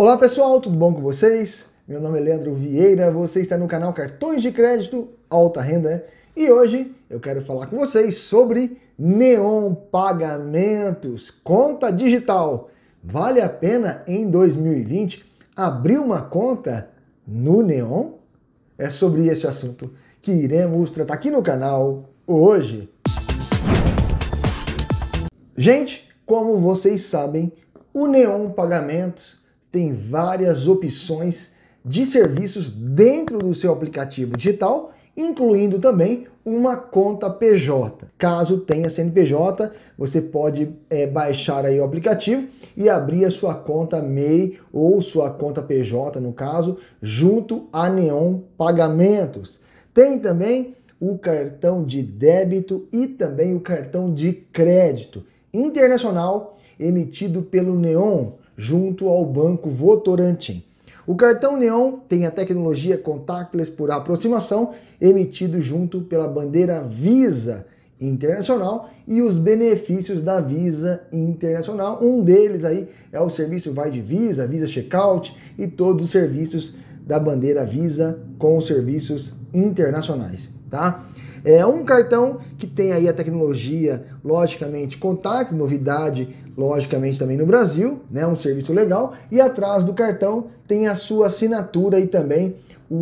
Olá pessoal, tudo bom com vocês? Meu nome é Leandro Vieira, você está no canal Cartões de Crédito Alta Renda e hoje eu quero falar com vocês sobre Neon Pagamentos, conta digital. Vale a pena em 2020 abrir uma conta no Neon? É sobre este assunto que iremos tratar aqui no canal hoje. Gente, como vocês sabem, o Neon Pagamentos tem várias opções de serviços dentro do seu aplicativo digital, incluindo também uma conta PJ. Caso tenha CNPJ, você pode é, baixar aí o aplicativo e abrir a sua conta MEI ou sua conta PJ, no caso, junto a Neon Pagamentos. Tem também o cartão de débito e também o cartão de crédito internacional emitido pelo Neon junto ao Banco Votorantim. O cartão Neon tem a tecnologia contactless por aproximação, emitido junto pela bandeira Visa Internacional e os benefícios da Visa Internacional. Um deles aí é o serviço Vai de Visa, Visa Checkout e todos os serviços da bandeira Visa com os serviços internacionais, tá? É um cartão que tem aí a tecnologia, logicamente, contato, novidade, logicamente também no Brasil, né? Um serviço legal. E atrás do cartão tem a sua assinatura e também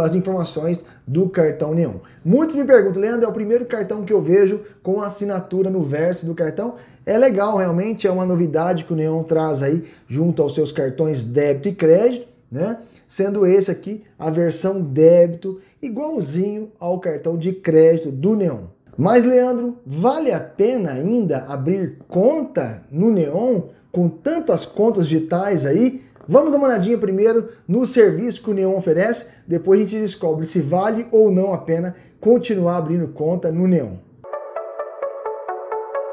as informações do cartão Neon. Muitos me perguntam, Leandro, é o primeiro cartão que eu vejo com assinatura no verso do cartão. É legal, realmente, é uma novidade que o Neon traz aí junto aos seus cartões débito e crédito, né? sendo esse aqui a versão débito, igualzinho ao cartão de crédito do Neon. Mas Leandro, vale a pena ainda abrir conta no Neon com tantas contas digitais aí? Vamos dar uma olhadinha primeiro no serviço que o Neon oferece, depois a gente descobre se vale ou não a pena continuar abrindo conta no Neon.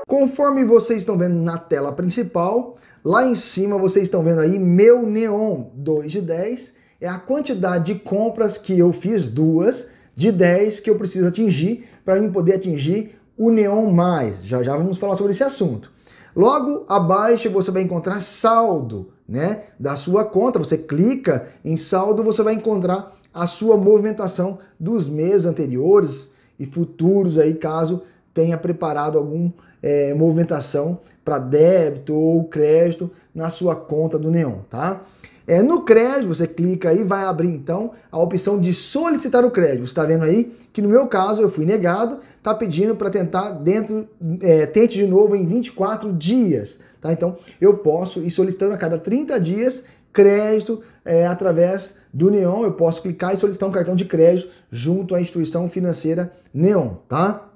Conforme vocês estão vendo na tela principal, lá em cima vocês estão vendo aí meu Neon 2 de 10 é a quantidade de compras que eu fiz, duas, de 10 que eu preciso atingir para eu poder atingir o neon mais. Já já vamos falar sobre esse assunto. Logo abaixo você vai encontrar saldo, né, da sua conta. Você clica em saldo, você vai encontrar a sua movimentação dos meses anteriores e futuros aí, caso tenha preparado alguma é, movimentação para débito ou crédito na sua conta do Neon, tá? É, no crédito, você clica aí, vai abrir então a opção de solicitar o crédito. Você está vendo aí que no meu caso eu fui negado, está pedindo para tentar dentro, é, tente de novo em 24 dias. Tá? Então eu posso ir solicitando a cada 30 dias crédito é, através do Neon. Eu posso clicar e solicitar um cartão de crédito junto à instituição financeira Neon. Tá?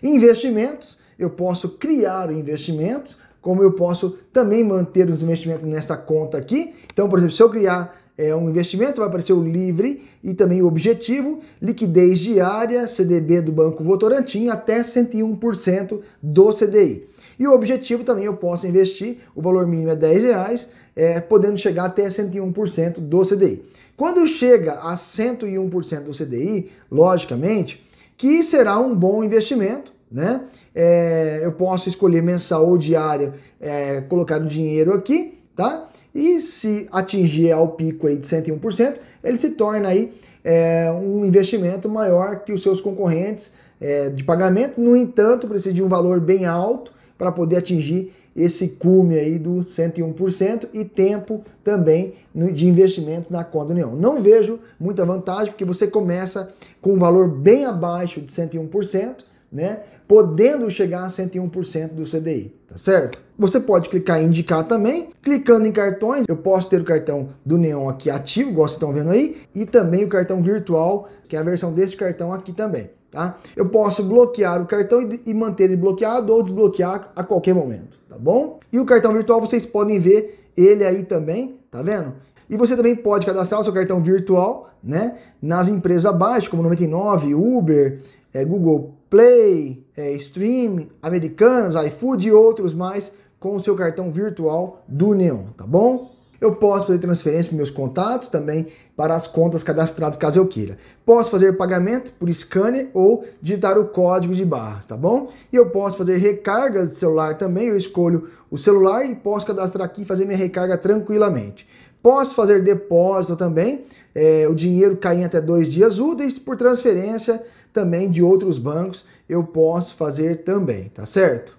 Investimentos, eu posso criar investimentos como eu posso também manter os investimentos nessa conta aqui. Então, por exemplo, se eu criar é, um investimento, vai aparecer o livre e também o objetivo, liquidez diária, CDB do Banco Votorantim, até 101% do CDI. E o objetivo também eu posso investir, o valor mínimo é 10 reais, é, podendo chegar até 101% do CDI. Quando chega a 101% do CDI, logicamente, que será um bom investimento, né? É, eu posso escolher mensal ou diária, é, colocar o dinheiro aqui, tá? E se atingir ao pico aí de 101%, ele se torna aí é, um investimento maior que os seus concorrentes é, de pagamento. No entanto, precisa de um valor bem alto para poder atingir esse cume aí do 101% e tempo também de investimento na conta União. Não vejo muita vantagem porque você começa com um valor bem abaixo de 101%, né? Podendo chegar a 101% do CDI, tá certo? Você pode clicar em indicar também. Clicando em cartões, eu posso ter o cartão do Neon aqui ativo, igual vocês estão vendo aí, e também o cartão virtual, que é a versão deste cartão aqui também, tá? Eu posso bloquear o cartão e manter ele bloqueado ou desbloquear a qualquer momento, tá bom? E o cartão virtual, vocês podem ver ele aí também, tá vendo? E você também pode cadastrar o seu cartão virtual, né? Nas empresas abaixo, como 99, Uber, é, Google Play, é, Stream, Americanas, iFood e outros mais com o seu cartão virtual do Neon, tá bom? Eu posso fazer transferência para meus contatos, também para as contas cadastradas caso eu queira. Posso fazer pagamento por scanner ou digitar o código de barras, tá bom? E eu posso fazer recargas de celular também, eu escolho o celular e posso cadastrar aqui e fazer minha recarga tranquilamente. Posso fazer depósito também, é, o dinheiro cai em até dois dias úteis por transferência, também de outros bancos eu posso fazer também, tá certo?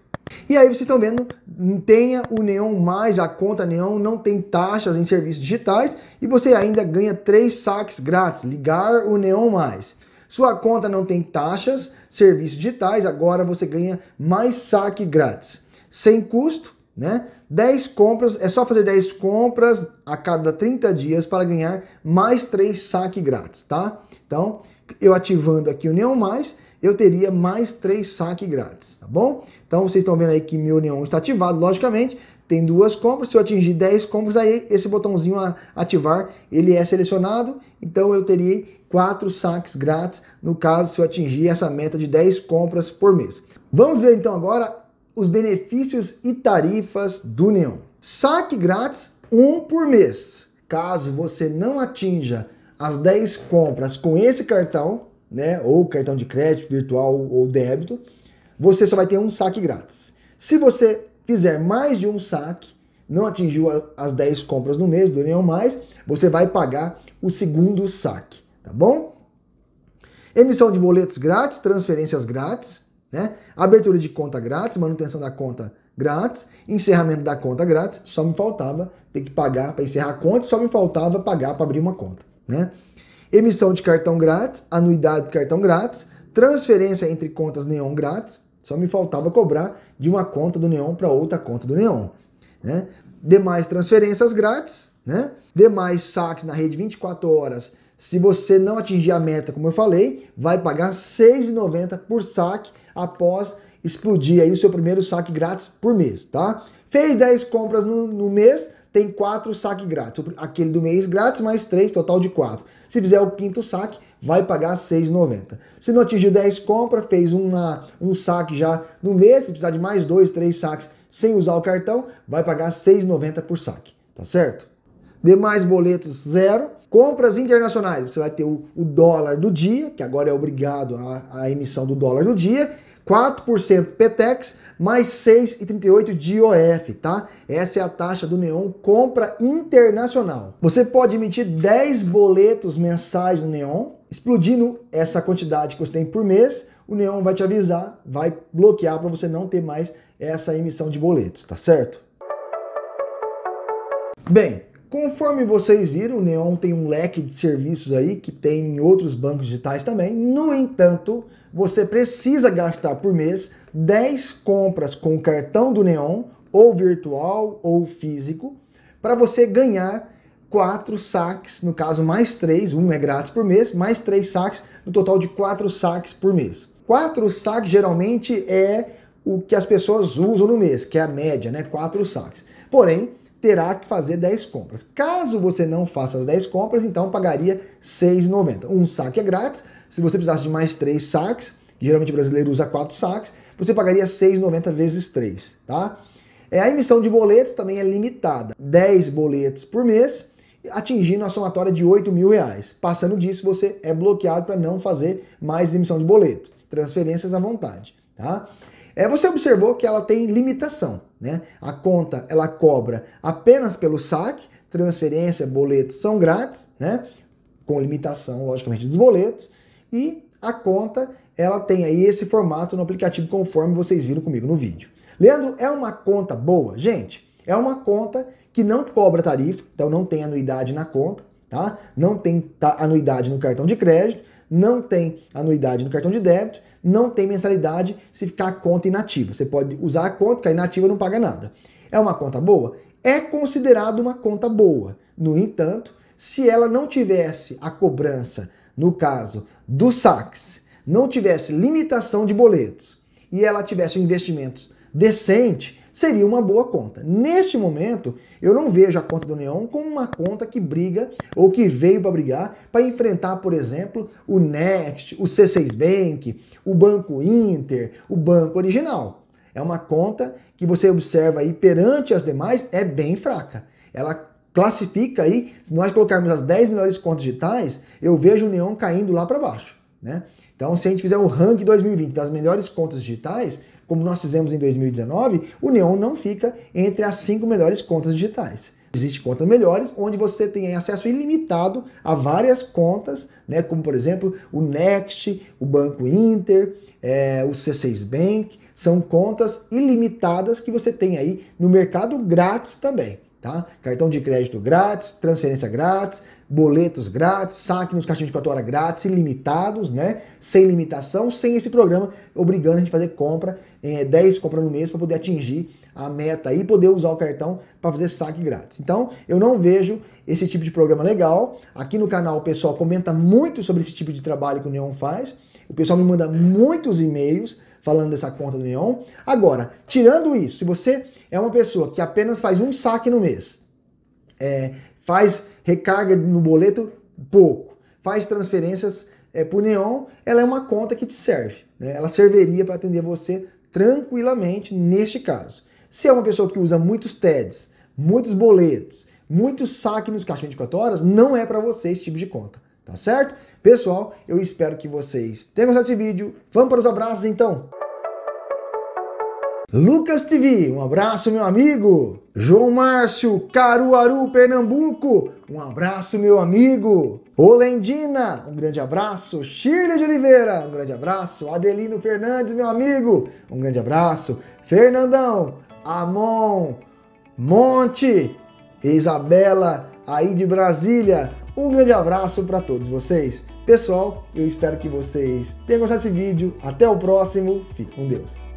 E aí vocês estão vendo, tenha o Neon Mais, a conta Neon, não tem taxas em serviços digitais e você ainda ganha três saques grátis, ligar o Neon Mais. Sua conta não tem taxas, serviços digitais, agora você ganha mais saque grátis. Sem custo, né? 10 compras, é só fazer 10 compras a cada 30 dias para ganhar mais 3 saques grátis, tá? Então, eu ativando aqui o Neon Mais, eu teria mais 3 saques grátis, tá bom? Então, vocês estão vendo aí que meu Neon está ativado, logicamente, tem duas compras, se eu atingir 10 compras, aí esse botãozinho a ativar, ele é selecionado, então eu teria 4 saques grátis, no caso, se eu atingir essa meta de 10 compras por mês. Vamos ver então agora os benefícios e tarifas do Neon. Saque grátis um por mês. Caso você não atinja as 10 compras com esse cartão, né, ou cartão de crédito virtual ou débito, você só vai ter um saque grátis. Se você fizer mais de um saque, não atingiu as 10 compras no mês do Neon Mais, você vai pagar o segundo saque, tá bom? Emissão de boletos grátis, transferências grátis, né? Abertura de conta grátis, manutenção da conta grátis, encerramento da conta grátis, só me faltava ter que pagar para encerrar a conta, só me faltava pagar para abrir uma conta. Né? Emissão de cartão grátis, anuidade de cartão grátis, transferência entre contas Neon grátis, só me faltava cobrar de uma conta do Neon para outra conta do Neon. Né? Demais transferências grátis, né? demais saques na rede 24 horas se você não atingir a meta, como eu falei, vai pagar R$ 6,90 por saque após explodir aí o seu primeiro saque grátis por mês, tá? Fez 10 compras no, no mês, tem 4 saques grátis. Aquele do mês grátis, mais 3, total de 4. Se fizer o quinto saque, vai pagar R$ 6,90. Se não atingiu 10 compras, fez uma, um saque já no mês, se precisar de mais 2, 3 saques sem usar o cartão, vai pagar R$ 6,90 por saque, tá certo? Demais boletos, zero. Compras internacionais, você vai ter o, o dólar do dia, que agora é obrigado a emissão do dólar do dia, 4% PTEX, mais 6,38% de IOF, tá? Essa é a taxa do Neon compra internacional. Você pode emitir 10 boletos mensais no Neon, explodindo essa quantidade que você tem por mês, o Neon vai te avisar, vai bloquear para você não ter mais essa emissão de boletos, tá certo? Bem, Conforme vocês viram, o Neon tem um leque de serviços aí que tem em outros bancos digitais também. No entanto, você precisa gastar por mês 10 compras com o cartão do Neon, ou virtual ou físico, para você ganhar quatro saques, no caso mais três, um é grátis por mês, mais três saques, no total de quatro saques por mês. Quatro saques geralmente é o que as pessoas usam no mês, que é a média, né? Quatro saques. Porém, terá que fazer 10 compras. Caso você não faça as 10 compras, então pagaria R$ 6,90. Um saque é grátis. Se você precisasse de mais 3 saques, geralmente o brasileiro usa 4 saques, você pagaria R$ 6,90 vezes 3, tá? É, a emissão de boletos também é limitada, 10 boletos por mês, atingindo a somatória de R$ 8 mil. Reais. Passando disso, você é bloqueado para não fazer mais emissão de boleto. transferências à vontade, tá? É, você observou que ela tem limitação, né? A conta ela cobra apenas pelo saque, transferência, boletos são grátis, né? Com limitação, logicamente, dos boletos. E a conta ela tem aí esse formato no aplicativo conforme vocês viram comigo no vídeo. Leandro, é uma conta boa? Gente, é uma conta que não cobra tarifa, então não tem anuidade na conta, tá? Não tem anuidade no cartão de crédito, não tem anuidade no cartão de débito não tem mensalidade se ficar a conta inativa. Você pode usar a conta, que inativa não paga nada. É uma conta boa? É considerado uma conta boa. No entanto, se ela não tivesse a cobrança, no caso do sax, não tivesse limitação de boletos e ela tivesse um investimento decente, seria uma boa conta. Neste momento, eu não vejo a conta do Neon como uma conta que briga ou que veio para brigar para enfrentar, por exemplo, o Next, o C6 Bank, o Banco Inter, o Banco Original. É uma conta que você observa aí perante as demais é bem fraca. Ela classifica aí, se nós colocarmos as 10 melhores contas digitais, eu vejo o Neon caindo lá para baixo, né? Então, se a gente fizer um ranking 2020 das melhores contas digitais, como nós fizemos em 2019, o Neon não fica entre as cinco melhores contas digitais. Existem contas melhores onde você tem acesso ilimitado a várias contas, né? como por exemplo o Next, o Banco Inter, é, o C6 Bank, são contas ilimitadas que você tem aí no mercado grátis também. Tá? Cartão de crédito grátis, transferência grátis, boletos grátis, saque nos caixinhos de 4 horas grátis, ilimitados, né? Sem limitação, sem esse programa obrigando a gente a fazer compra, é, eh, 10 compras no mês para poder atingir a meta e poder usar o cartão para fazer saque grátis. Então, eu não vejo esse tipo de programa legal. Aqui no canal o pessoal comenta muito sobre esse tipo de trabalho que o Neon faz. O pessoal me manda muitos e-mails falando dessa conta do Neon. Agora, tirando isso, se você é uma pessoa que apenas faz um saque no mês, é, faz recarga no boleto? Pouco. Faz transferências é, por Neon? Ela é uma conta que te serve. Né? Ela serviria para atender você tranquilamente neste caso. Se é uma pessoa que usa muitos TEDs, muitos boletos, muito saque nos de 4 horas, não é para você esse tipo de conta, tá certo? Pessoal, eu espero que vocês tenham gostado desse vídeo. Vamos para os abraços então! Lucas TV, um abraço, meu amigo. João Márcio, Caruaru, Pernambuco, um abraço, meu amigo. Olendina, um grande abraço. Shirley de Oliveira, um grande abraço. Adelino Fernandes, meu amigo, um grande abraço. Fernandão, Amon, Monte, Isabela, aí de Brasília, um grande abraço para todos vocês. Pessoal, eu espero que vocês tenham gostado desse vídeo. Até o próximo. Fique com Deus.